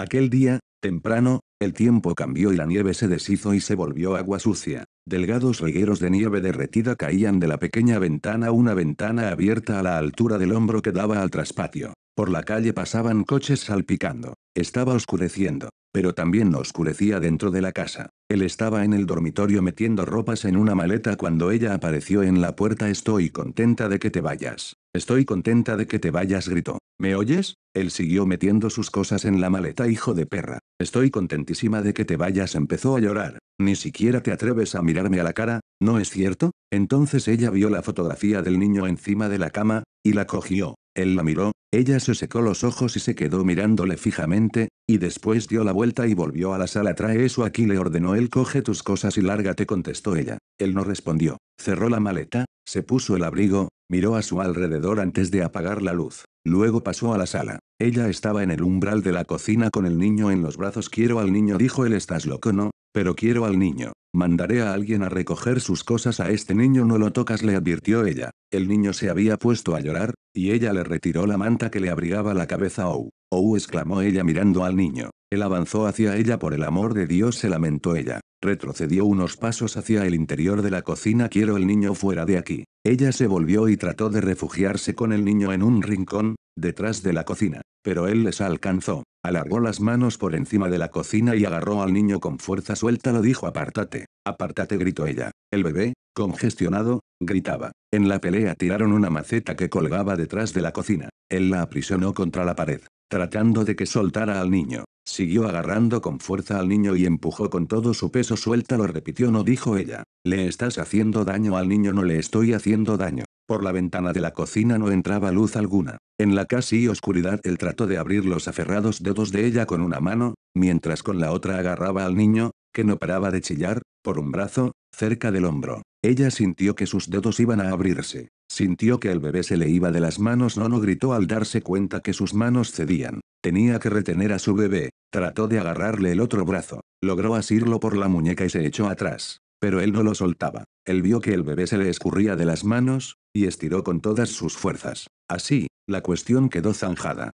Aquel día, temprano, el tiempo cambió y la nieve se deshizo y se volvió agua sucia. Delgados regueros de nieve derretida caían de la pequeña ventana, una ventana abierta a la altura del hombro que daba al traspatio. Por la calle pasaban coches salpicando. Estaba oscureciendo, pero también oscurecía dentro de la casa. Él estaba en el dormitorio metiendo ropas en una maleta cuando ella apareció en la puerta. Estoy contenta de que te vayas. Estoy contenta de que te vayas, gritó. ¿Me oyes? Él siguió metiendo sus cosas en la maleta, hijo de perra. Estoy contentísima de que te vayas, empezó a llorar. Ni siquiera te atreves a mirarme a la cara, ¿no es cierto? Entonces ella vio la fotografía del niño encima de la cama, y la cogió. Él la miró, ella se secó los ojos y se quedó mirándole fijamente, y después dio la vuelta y volvió a la sala. Trae eso aquí, le ordenó él. Coge tus cosas y lárgate, contestó ella. Él no respondió. Cerró la maleta, se puso el abrigo, miró a su alrededor antes de apagar la luz. Luego pasó a la sala. Ella estaba en el umbral de la cocina con el niño en los brazos. Quiero al niño, dijo él. Estás loco, ¿no? Pero quiero al niño. Mandaré a alguien a recoger sus cosas a este niño. No lo tocas, le advirtió ella. El niño se había puesto a llorar, y ella le retiró la manta que le abrigaba la cabeza. Oh. Oh, exclamó ella mirando al niño. Él avanzó hacia ella por el amor de Dios, se lamentó ella. Retrocedió unos pasos hacia el interior de la cocina. Quiero el niño fuera de aquí. Ella se volvió y trató de refugiarse con el niño en un rincón, detrás de la cocina. Pero él les alcanzó. Alargó las manos por encima de la cocina y agarró al niño con fuerza suelta. Lo dijo apártate. Apártate, gritó ella. El bebé, congestionado, gritaba. En la pelea tiraron una maceta que colgaba detrás de la cocina. Él la aprisionó contra la pared. Tratando de que soltara al niño. Siguió agarrando con fuerza al niño y empujó con todo su peso suelta lo repitió no dijo ella. Le estás haciendo daño al niño no le estoy haciendo daño. Por la ventana de la cocina no entraba luz alguna. En la casi oscuridad él trató de abrir los aferrados dedos de ella con una mano, mientras con la otra agarraba al niño, que no paraba de chillar, por un brazo, cerca del hombro. Ella sintió que sus dedos iban a abrirse. Sintió que el bebé se le iba de las manos. Nono gritó al darse cuenta que sus manos cedían. Tenía que retener a su bebé. Trató de agarrarle el otro brazo. Logró asirlo por la muñeca y se echó atrás. Pero él no lo soltaba. Él vio que el bebé se le escurría de las manos, y estiró con todas sus fuerzas. Así, la cuestión quedó zanjada.